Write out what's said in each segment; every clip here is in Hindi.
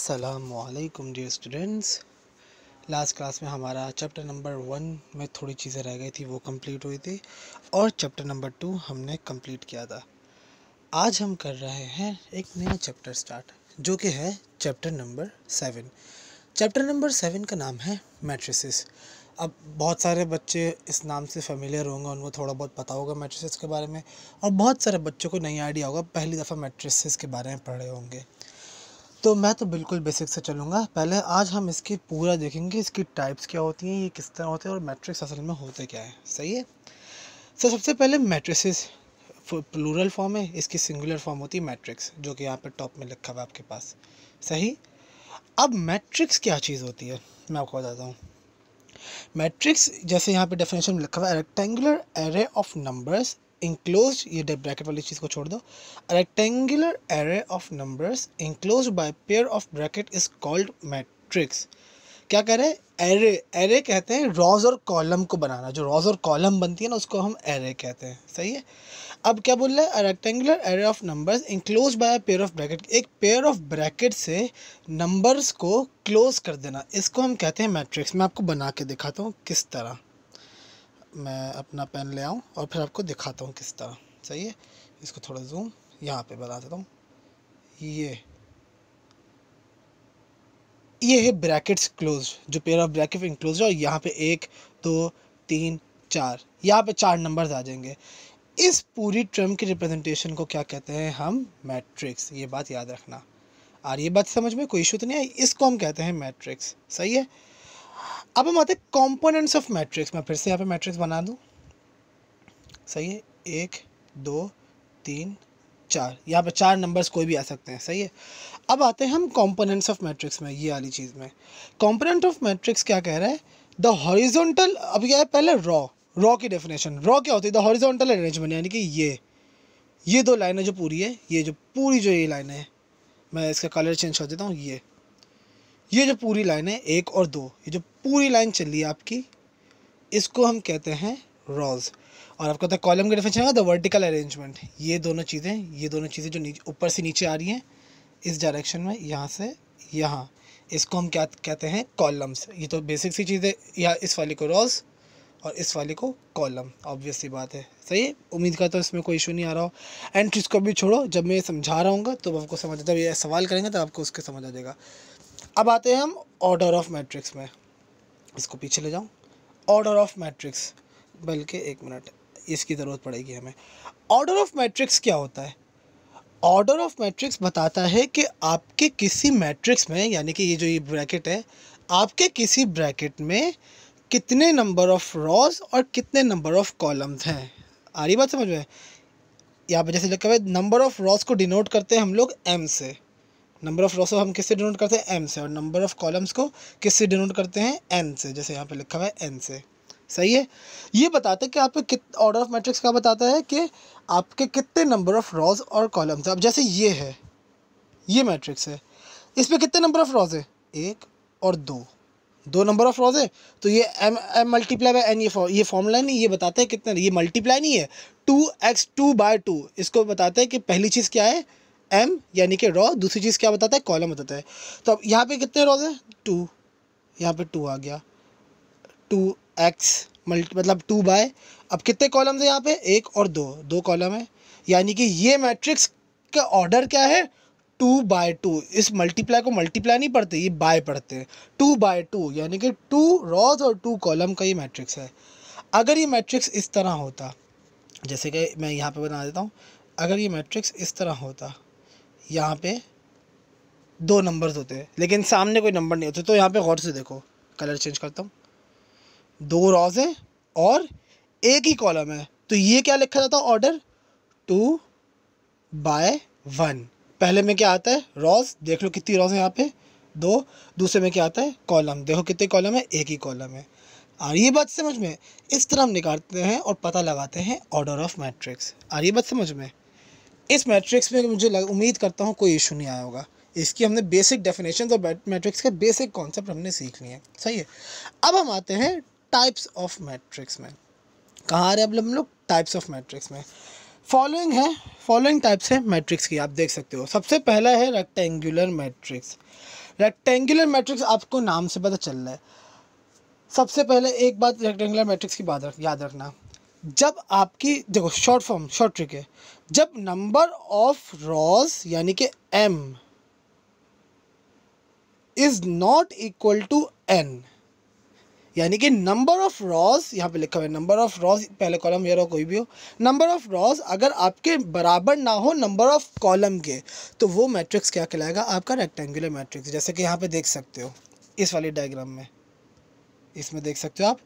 सलामकुम डियर स्टूडेंट्स लास्ट क्लास में हमारा चैप्टर नंबर वन में थोड़ी चीज़ें रह गई थी वो कंप्लीट हुई थी और चैप्टर नंबर टू हमने कंप्लीट किया था आज हम कर रहे हैं एक नया चैप्टर स्टार्ट जो कि है chapter number seven chapter number seven का नाम है मैट्रिसेस अब बहुत सारे बच्चे इस नाम से फेमिलियर होंगे उनको थोड़ा बहुत पता होगा मैट्रिसेस के बारे में और बहुत सारे बच्चों को नई आइडिया होगा पहली दफ़ा मैट्रिसेस के बारे में पढ़ रहे होंगे तो मैं तो बिल्कुल बेसिक से चलूँगा पहले आज हम इसकी पूरा देखेंगे इसकी टाइप्स क्या होती हैं ये किस तरह होते हैं और मैट्रिक्स असल में होते क्या है सही है so, सबसे पहले मैट्रिस प्लूरल फॉर्म है इसकी सिंगुलर फॉर्म होती है मैट्रिक्स जो कि यहाँ पर टॉप में लिखा हुआ आपके पास सही अब मैट्रिक्स क्या चीज़ होती है मैं आपको बताता हूँ मैट्रिक्स जैसे यहाँ पे डेफिनेशन में लिखा हुआ है rectangular array of numbers enclose ये ब्रैकेट वाली चीज़ को छोड़ दो rectangular array of numbers enclose by pair of bracket is called matrix क्या कह रहे हैं एरे एरे कहते हैं रॉज और कॉलम को बनाना जो रॉज और कॉलम बनती है ना उसको हम एरे कहते हैं सही है अब क्या बोल रहे हैं rectangular array of numbers enclose by pair of bracket एक पेयर ऑफ ब्रैकेट से नंबर्स को क्लोज कर देना इसको हम कहते हैं मैट्रिक्स मैं आपको बना के दिखाता हूँ किस तरह मैं अपना पेन ले आऊँ और फिर आपको दिखाता हूँ किस तरह सही है इसको थोड़ा जूम यहाँ पे बना देता हूँ ये ये है ब्रैकेट्स क्लोज जो पेयर ऑफ ब्रैकेट इंक्लोज है और यहाँ पे एक दो तीन चार यहाँ पे चार नंबर्स आ जाएंगे इस पूरी ट्रम की रिप्रेजेंटेशन को क्या कहते हैं हम मैट्रिक्स ये बात याद रखना और ये बात समझ में कोई इशू तो नहीं आई इसको हम कहते हैं मैट्रिक्स सही है अब हम आते हैं कॉम्पोनेंट्स ऑफ मैट्रिक्स मैं फिर से यहाँ पे मैट्रिक्स बना दूँ सही है एक दो तीन चार यहाँ पे चार नंबर्स कोई भी आ सकते हैं सही है अब आते हैं हम कॉम्पोनेंट्स ऑफ मैट्रिक्स में ये वाली चीज़ में कॉम्पोनेंट ऑफ मैट्रिक्स क्या कह रहा है द हॉरिजोंटल अब क्या है पहले रॉ रॉ की डेफिनेशन रॉ क्या होती है द हॉरिजोंटल अरेंजमेंट यानी कि ये ये दो लाइनें जो पूरी है ये जो पूरी जो ये लाइनें हैं मैं इसका कलर चेंज कर देता हूँ ये ये जो पूरी लाइन है एक और दो ये जो पूरी लाइन चल रही है आपकी इसको हम कहते हैं रॉज और आपको पता कॉलम का डिफिनेशन है द वर्टिकल अरेंजमेंट ये दोनों चीज़ें ये दोनों चीज़ें जो ऊपर से नीचे आ रही हैं इस डायरेक्शन में यहाँ से यहाँ इसको हम क्या कहते हैं कॉलम्स ये तो बेसिक सी चीज़ें यहाँ या इस वाले को रॉज और इस वाले को कॉलम ऑब्वियसली बात है सही है उम्मीद का तो इसमें कोई इशू नहीं आ रहा हो एंट्रीज को भी छोड़ो जब मैं समझा रहा हूँ तो आपको समझ आता है सवाल करेंगे तो आपको उसके समझ आ जाएगा अब आते हैं हम ऑर्डर ऑफ मैट्रिक्स में इसको पीछे ले जाऊँ ऑर्डर ऑफ मैट्रिक्स बल्कि एक मिनट इसकी ज़रूरत पड़ेगी हमें ऑर्डर ऑफ मैट्रिक्स क्या होता है ऑर्डर ऑफ मैट्रिक्स बताता है कि आपके किसी मैट्रिक्स में यानी कि ये जो ये ब्रैकेट है आपके किसी ब्रैकेट में कितने नंबर ऑफ रॉज और कितने नंबर ऑफ कॉलम्स हैं आ रही बात समझ में यहाँ पर जैसे लिखा हुआ नंबर ऑफ रॉज को डिनोट करते हैं हम लोग एम से नंबर ऑफ़ रोसो हम किससे डिनोट करते हैं एम से और नंबर ऑफ़ कॉलम्स को किससे डिनोट करते हैं एन से जैसे यहाँ पे लिखा हुआ है एन से सही है ये बताता है कि आपके कित ऑर्डर ऑफ मैट्रिक्स का बताता है कि आपके कितने नंबर ऑफ़ रॉज और कॉलम्स अब जैसे ये है ये मैट्रिक्स है इसमें कितने नंबर ऑफ़ रॉज है एक और दो दो नंबर ऑफ रोज है तो ये M M multiply by N ये फॉर्म ये फॉर्मूला नहीं ये बताते हैं कितने ये मल्टीप्लाई नहीं है two X two by two इसको बताते हैं कि पहली चीज़ क्या है एम यानी कि रॉ दूसरी चीज़ क्या बताता है कॉलम बताता है तो अब यहाँ पे कितने रॉज हैं टू यहाँ पे टू आ गया टू एक्स मल्टी मतलब टू बाय अब कितने कॉलम्स हैं यहाँ पे एक और दो दो कॉलम है यानी कि ये मैट्रिक्स का ऑर्डर क्या है टू बाय टू इस मल्टीप्लाई को मल्टीप्लाई नहीं पढ़ते ये बाय पढ़ते हैं टू बाय टू यानी कि टू रॉज और टू कॉलम का ये मैट्रिक्स है अगर ये मैट्रिक्स इस तरह होता जैसे कि मैं यहाँ पे बना देता हूँ अगर ये मैट्रिक्स इस तरह होता यहाँ पे दो नंबर्स होते हैं लेकिन सामने कोई नंबर नहीं होते तो यहाँ पे गौर से देखो कलर चेंज करता हूँ दो रॉज हैं और एक ही कॉलम है तो ये क्या लिखा जाता है ऑर्डर टू बाय वन पहले में क्या आता है रॉज देख लो कितनी रॉज है यहाँ पे दो दूसरे में क्या आता है कॉलम देखो कितने कॉलम है एक ही कॉलम है और ये बात समझ में इस तरह हम निकालते हैं और पता लगाते हैं ऑर्डर ऑफ मैट्रिक्स और ये बात समझ में इस मैट्रिक्स में मुझे लग, उम्मीद करता हूँ कोई इशू नहीं आया होगा इसकी हमने बेसिक डेफिनेशन और मैट्रिक्स के बेसिक कॉन्सेप्ट हमने सीख लिए हैं सही है अब हम आते हैं टाइप्स ऑफ मैट्रिक्स में कहाँ आ रहे हैं अब हम लोग टाइप्स ऑफ मैट्रिक्स में फॉलोइंग है फॉलोइंग टाइप्स है मैट्रिक्स की आप देख सकते हो सबसे पहला है रेक्टेंगुलर मैट्रिक्स रेक्टेंगुलर मैट्रिक्स आपको नाम से पता चल रहा है सबसे पहले एक बात रेक्टेंगुलर मैट्रिक्स की बात रख याद रखना जब आपकी देखो शॉर्ट फॉर्म शॉर्ट ट्रिक है जब नंबर ऑफ रॉज यानी कि M is not equal to N यानी कि नंबर ऑफ रॉज यहाँ पे लिखा हुआ है नंबर ऑफ रॉज पहले कॉलम या कोई भी हो नंबर ऑफ रॉज अगर आपके बराबर ना हो नंबर ऑफ कॉलम के तो वो मैट्रिक्स क्या कहलाएगा आपका रेक्टेंगुलर मैट्रिक्स जैसे कि यहाँ पे देख सकते हो इस वाले डायग्राम में इसमें देख सकते हो आप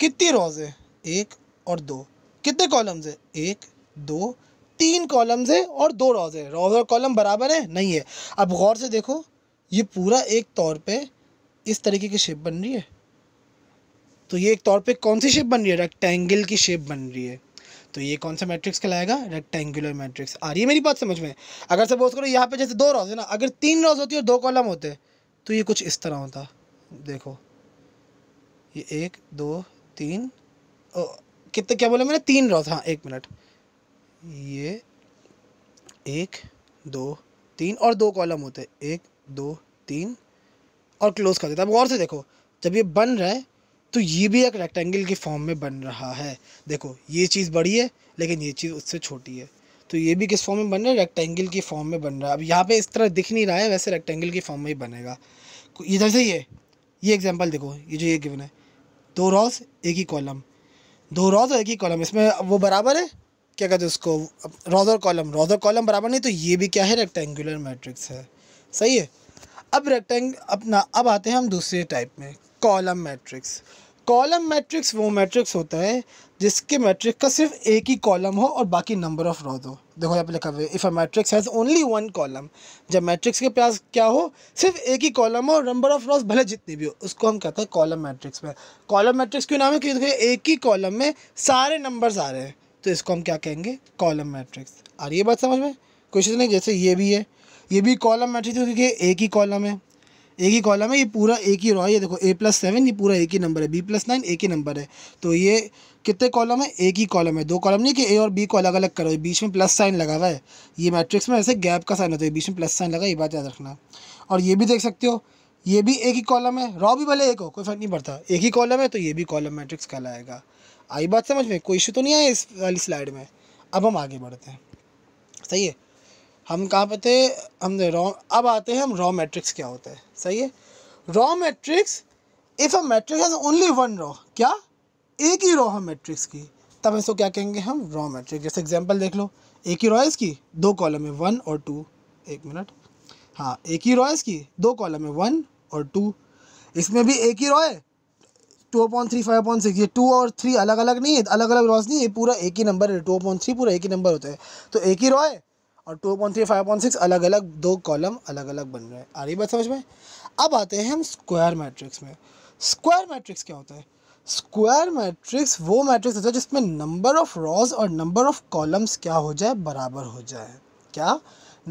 कितनी रॉज है एक और दो कितने कॉलम्स है एक दो तीन कॉलम्स है और दो रॉज है रॉज और कॉलम बराबर है नहीं है अब गौर से देखो ये पूरा एक तौर पे इस तरीके की शेप बन रही है तो ये एक तौर पे कौन सी शेप बन रही है रेक्टेंगल की शेप बन रही है तो ये कौन सा मैट्रिक्स कहलाएगा रेक्टेंगुलर मैट्रिक्स आ रही है मेरी बात समझ में अगर सपोज करो यहाँ पे जैसे दो रोज है ना अगर तीन रोज होती है और दो कॉलम होते तो ये कुछ इस तरह होता देखो ये एक दो तीन कितने क्या बोला मैंने तीन रॉस हाँ एक मिनट ये एक दो तीन और दो कॉलम होते हैं एक दो तीन और क्लोज कर देता है अब गौर से देखो जब ये बन रहा है तो ये भी एक रेक्टेंगल के फॉर्म में बन रहा है देखो ये चीज़ बड़ी है लेकिन ये चीज़ उससे छोटी है तो ये भी किस फॉर्म में बन रहा है रेक्टेंगल की फॉर्म में बन रहा है अब यहाँ पे इस तरह दिख नहीं रहा है वैसे रेक्टेंगल की फॉर्म में ही बनेगा इधर से ये ये एग्जाम्पल देखो ये जो ये गिवन है दो रॉस एक ही कॉलम दो रॉ और एक ही कॉलम इसमें वो बराबर है क्या कहते हैं उसको और कॉलम और कॉलम बराबर नहीं तो ये भी क्या है रेक्टेंगुलर मैट्रिक्स है सही है अब रेक्टेंग अपना अब आते हैं हम दूसरे टाइप में कॉलम मैट्रिक्स कॉलम मैट्रिक्स वो मैट्रिक्स होता है जिसके मैट्रिक का सिर्फ एक ही कॉलम हो और बाकी नंबर ऑफ रॉज हो देखो यहाँ पे लिखा हुआ है if a matrix has only one column जब मैट्रिक्स के पास क्या हो सिर्फ एक ही कॉलम हो और नंबर ऑफ रॉज भले जितनी भी हो उसको हम कहते हैं कॉलम मैट्रिक्स में कॉलम मैट्रिक्स क्यों नाम है क्योंकि एक ही कॉलम में सारे नंबर्स आ रहे हैं तो इसको हम क्या कहेंगे कॉलम मैट्रिक्स आ रही है बात समझ में क्वेश्चन तो नहीं जैसे ये भी है ये भी कॉलम मैट्रिक्स क्योंकि तो एक ही कॉलम है एक ही कॉलम है ये पूरा एक ही रॉ है ये देखो ए प्लस सेवन ये पूरा एक ही नंबर है बी प्लस नाइन एक ही नंबर है तो ये कितने कॉलम है एक ही कॉलम है दो कॉलम नहीं कि ए और बी को अलग अलग करो बीच में प्लस साइन लगा हुआ है ये मैट्रिक्स में ऐसे गैप का साइन होता है बीच में प्लस साइन लगा ये बात याद रखना और ये भी देख सकते हो ये भी एक ही कॉलम है रॉ भी भले एक हो कोई फर्क नहीं पड़ता एक ही कॉलम है तो ये भी कॉलम मैट्रिक्स कहलाएगा आई बात समझ में कोई इशू तो नहीं आया इस वाली स्लाइड में अब हम आगे बढ़ते हैं सही है हम कहाँ पे थे हमने रॉ अब आते हैं हम रॉ मैट्रिक्स क्या होता है सही है row matrix if a matrix has only one row क्या एक ही रॉ है मैट्रिक्स की तब इसको क्या कहेंगे हम रॉ मैट्रिक्स जैसे एग्जाम्पल देख लो एक ही रॉ है इसकी दो कॉलम है वन और टू एक मिनट हाँ एक ही रॉ है इसकी दो कॉलम है वन और टू इसमें भी एक ही रॉ है two point three five point six ये टू और थ्री अलग अलग नहीं है अलग अलग रॉस नहीं ये पूरा एक ही नंबर है टू पॉइंट थ्री पूरा एक ही नंबर होता है तो एक ही रॉ है और two point three five point six अलग अलग दो कॉलम अलग अलग बन रहे हैं आ रही बात समझ में अब आते हैं हम स्क्वायर मैट्रिक्स में स्क्वायर मैट्रिक्स क्या होता है स्क्वायर मैट्रिक्स वो मैट्रिक्स होता है जिसमें नंबर ऑफ रॉज और नंबर ऑफ कॉलम्स क्या हो जाए बराबर हो जाए क्या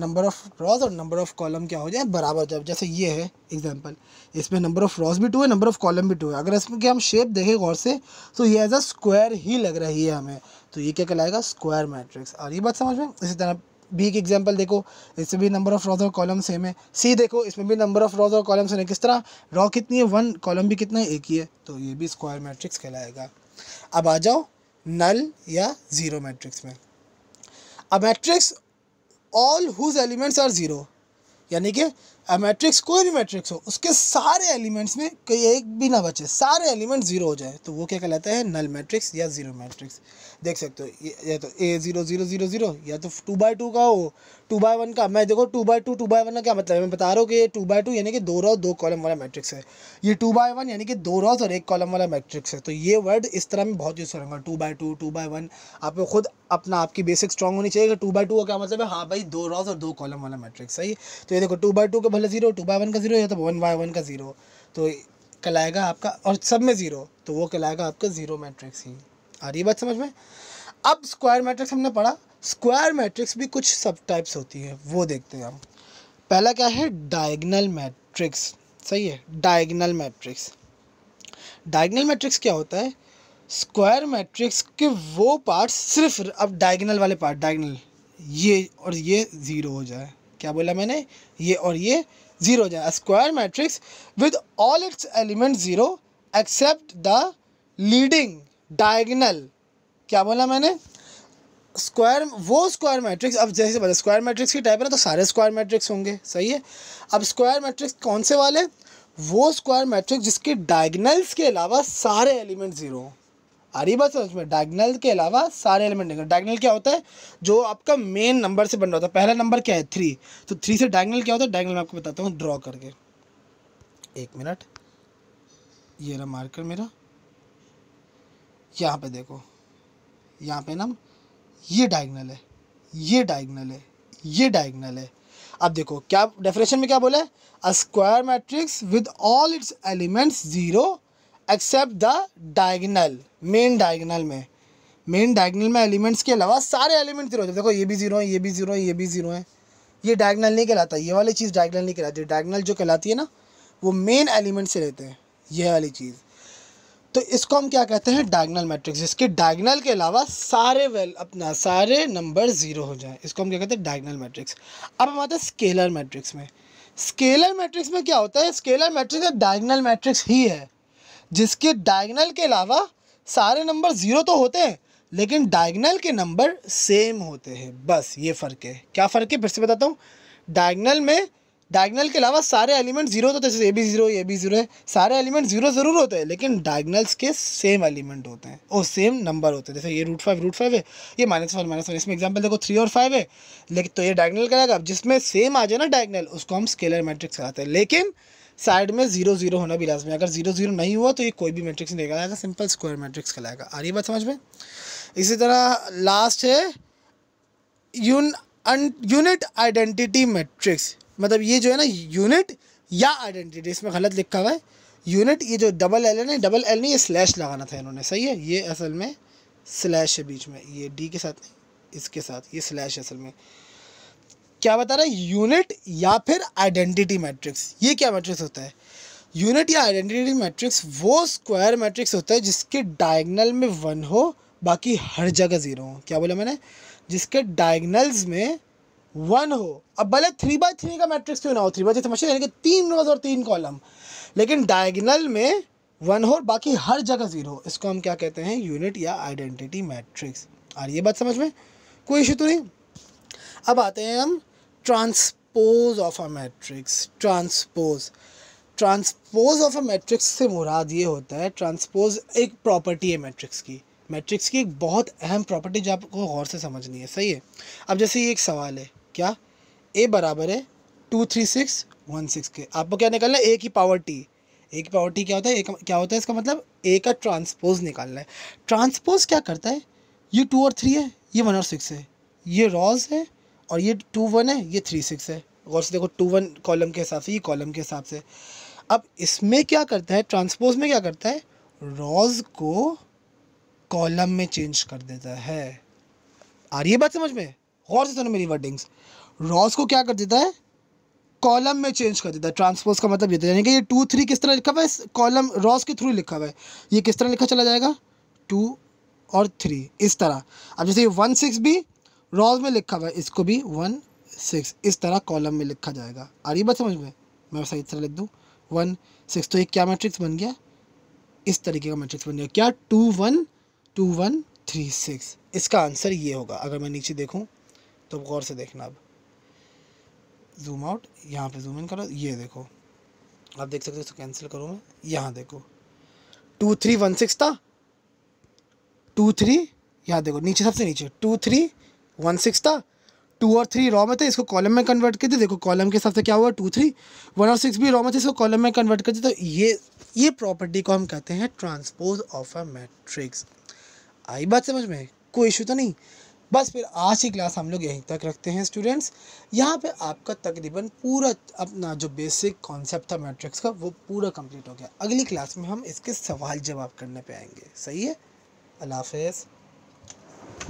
नंबर ऑफ रॉज और नंबर ऑफ कॉलम क्या हो जाए बराबर हो जाए जैसे ये है एग्जांपल इसमें नंबर ऑफ रॉज भी टू है नंबर ऑफ कॉलम भी टू है अगर इसमें कि हम शेप देखें गौर से तो ये एज अ स्क्वायर ही लग रही है हमें तो ये क्या कहलाएगा स्क्वायर मैट्रिक्स और ये बात समझ में इसी तरह बी की एग्जांपल देखो इसमें भी नंबर ऑफ रॉज और कॉलम सेम है सी देखो इसमें भी नंबर ऑफ रॉज और कॉलम सेम है किस तरह रॉ कितनी है वन कॉलम भी कितना है एक ही है तो ये भी स्क्वायर मैट्रिक्स कहलाएगा अब आ जाओ नल या ज़ीरो मैट्रिक्स में a matrix all whose elements are zero यानी कि मैट्रिक्स कोई भी मैट्रिक्स हो उसके सारे एलिमेंट्स में कोई एक भी ना बचे सारे एलिमेंट ज़ीरो हो जाए तो वो क्या कहलाता है नल मैट्रिक्स या ज़ीरो मैट्रिक्स देख सकते हो या तो A zero zero zero zero या तो टू बाई टू का हो टू बाई वन का मैं देखो two by two two by one का क्या मतलब है मैं बता रहा हूँ कि ये टू बाई टू यानी कि दो रो दो कॉलम वाला मैट्रिक्स है ये टू बाई वन यानी कि दो रॉज और एक कॉलम वाला मैट्रिक्स है तो ये वर्ड इस तरह में बहुत यूज़ करूँगा two by two two by one आपको खुद अपना आपकी बेसिक स्ट्रॉन्ग होनी चाहिए टू बाई टू का क्या मतलब है हाँ भाई दो रॉज और दो कॉलम वाला मैट्रिक्स सही तो ये देखो टू बाई टू के वाला ज़ीरो टू बाई वन का ज़ीरो या तो वन बाई वन का ज़ीरो तो कल आएगा आपका और सब में ज़ीरो तो वो कल आएगा आपका ज़ीरो मैट्रिक्स ही आ रही बात समझ में अब स्क्वायर मैट्रिक्स हमने पढ़ा स्क्वायर मैट्रिक्स भी कुछ सब टाइप्स होती है वो देखते हैं हम पहला क्या है डायगनल मैट्रिक्स सही है डायगनल मैट्रिक्स डायगनल मैट्रिक्स क्या होता है स्क्वायर मैट्रिक्स के वो पार्ट्स सिर्फ अब डायगनल वाले पार्ट डायगनल ये और ये ज़ीरो हो जाए क्या बोला मैंने ये और ये ज़ीरो हो जाए square matrix with all its element zero except the leading diagonal क्या बोला मैंने स्क्वायर वो स्क्वायर मैट्रिक्स अब जैसे बता स्क्वायर मैट्रिक्स की टाइप है ना तो सारे स्क्वायर मैट्रिक्स होंगे सही है अब स्क्वायर मैट्रिक्स कौन से वाले वो स्क्वायर मैट्रिक्स जिसके डायगनल्स के अलावा सारे एलिमेंट ज़ीरो हों आ रही उसमें डायगनल के अलावा सारे एलिमेंट निकल डायगनल क्या होता है जो आपका मेन नंबर से बन रहा होता है पहला नंबर क्या है थ्री तो थ्री से डायगनल क्या होता है डायगनल मैं आपको बताता हूँ ड्रॉ करके एक मिनट ये रहा मार्कर मेरा यहाँ पे देखो यहाँ पे नाम ये डायगनल है ये डायगनल है ये डायगनल है अब देखो क्या डेफिनेशन में क्या बोला है a square matrix with all its elements zero except the diagonal main diagonal में मेन डायगनल में एलिमेंट्स के अलावा सारे एलिमेंट जीरो देखो ये भी जीरो है ये भी जीरो है ये भी जीरो है ये डायगनल नहीं कहलाता ये वाली चीज़ डायगनल नहीं कहलाती डायगनल जो कहलाती है ना वो मेन एलिमेंट से रहते हैं यह वाली चीज़ तो इसको हम क्या कहते हैं डायगनल मैट्रिक्स जिसके डायगनल के अलावा सारे वेल अपना सारे नंबर ज़ीरो हो जाए इसको हम क्या कहते हैं डायगनल मैट्रिक्स अब हम आते हैं स्केलर मैट्रिक्स में स्केलर मैट्रिक्स में क्या होता है स्केलर मैट्रिक्स डायगनल मैट्रिक्स ही है जिसके डायगनल के अलावा सारे नंबर ज़ीरो तो होते हैं लेकिन डायगनल के नंबर सेम होते हैं बस ये फ़र्क है क्या फ़र्क है फिर से बताता हूँ डायगनल में डायगनल के अलावा सारे एलिमेंट जीरो होते हैं जैसे A B zero A B zero है सारे एलिमेंट जीरो ज़रूर होते हैं लेकिन डायगनल्स के सेम एलिमेंट होते हैं और सेम नंबर होते हैं जैसे ये रूट फाइव रूट फाइव है ये माइनस फाइव माइनस वन इसमें एग्जांपल देखो थ्री और फाइव है लेकिन तो ये डायगनल कहलाएगा जिसमें सेम आ जाए ना डायगनल उसको हम स्केलर मैट्रिक्स कराते हैं लेकिन साइड में जीरो जीरो होना भी लाजमी अगर जीरो जीरो नहीं हुआ तो ये कोई भी मैट्रिक्स नहीं कहलाएगा सिंपल स्क्वायर मैट्रिक्स कहलाएगा आ रही बात समझ में इसी तरह लास्ट है यून यूनिट आइडेंटिटी मैट्रिक्स मतलब ये जो है ना यूनिट या आइडेंटिटी इसमें गलत लिखा हुआ है यूनिट ये जो डबल एल है डबल एल नहीं ये स्लैश लगाना था इन्होंने सही है ये असल में स्लैश है बीच में ये डी के साथ नहीं इसके साथ ये स्लैश है असल में क्या बता रहा है यूनिट या फिर आइडेंटिटी मैट्रिक्स ये क्या मैट्रिक्स होता है यूनिट या आइडेंटिटी मैट्रिक्स वो स्क्वायर मैट्रिक्स होता है जिसके डायगनल में वन हो बाकी हर जगह ज़ीरो हो क्या बोला मैंने जिसके डायगनल्स में वन हो अब भले थ्री बाई थ्री का मैट्रिक्स क्यों ना हो थ्री बाई थ्री समझिए यानी कि तीन रोज और तीन कॉलम लेकिन डायगनल में वन हो बाकी हर जगह ज़ीरो हो इसको हम क्या कहते हैं यूनिट या आइडेंटिटी मैट्रिक्स आ रही है बात समझ में कोई इशू तो नहीं अब आते हैं हम transpose of a matrix transpose transpose of a matrix से मुराद ये होता है ट्रांसपोज एक प्रॉपर्टी है मैट्रिक्स की मैट्रिक्स की एक बहुत अहम प्रॉपर्टी जो आपको गौर से समझनी है सही है अब जैसे ये एक सवाल है क्या ए बराबर है two three six one six के आपको क्या निकालना है ए की पावर टी ए की पावर टी क्या होता है एक क्या होता है इसका मतलब ए का ट्रांसपोज निकालना है ट्रांसपोज क्या करता है ये टू और थ्री है ये वन और सिक्स है ये रॉज है और ये टू वन है ये थ्री सिक्स है गौर से देखो टू वन कॉलम के हिसाब से ये कॉलम के हिसाब से अब इसमें क्या करता है ट्रांसपोज में क्या करता है रॉज को कॉलम में चेंज कर देता है आ रही है बात समझ में गौर से सुनो मेरी वर्डिंग्स रॉज को क्या कर देता है कॉलम में चेंज कर देता है ट्रांसपोज का मतलब ये तो यानी कि ये टू थ्री किस तरह लिखा हुआ है कॉलम रॉज के थ्रू लिखा हुआ है ये किस तरह लिखा चला जाएगा टू और थ्री इस तरह अब जैसे ये वन सिक्स भी रॉज में लिखा हुआ है इसको भी वन सिक्स इस तरह कॉलम में लिखा जाएगा आ रही बात समझ में मैं सही तरह लिख दूँ वन सिक्स तो ये क्या मैट्रिक्स बन गया इस तरीके का मैट्रिक्स बन गया क्या two one two one three six इसका आंसर ये होगा अगर मैं नीचे देखूँ तो गौर से देखना अब जूम आउट यहाँ पे जूम इन करो ये देखो आप देख सकते हो इसको कैंसिल करो मैं यहाँ देखो टू थ्री वन सिक्स था टू थ्री यहाँ देखो नीचे सबसे नीचे टू थ्री वन सिक्स था टू और थ्री रॉ में थे इसको कॉलम में कन्वर्ट कर दिया देखो कॉलम के हिसाब से क्या हुआ टू थ्री वन और सिक्स भी रॉ में थे इसको कॉलम में कन्वर्ट कर दिया तो ये ये प्रॉपर्टी को हम कहते हैं ट्रांसपोज ऑफ अ मैट्रिक्स आई बात समझ में कोई इशू तो नहीं बस फिर आज की क्लास हम लोग यहीं तक रखते हैं स्टूडेंट्स यहाँ पे आपका तकरीबन पूरा अपना जो बेसिक कॉन्सेप्ट था मैट्रिक्स का वो पूरा कंप्लीट हो गया अगली क्लास में हम इसके सवाल जवाब करने पे आएंगे सही है अल्लाह हाफ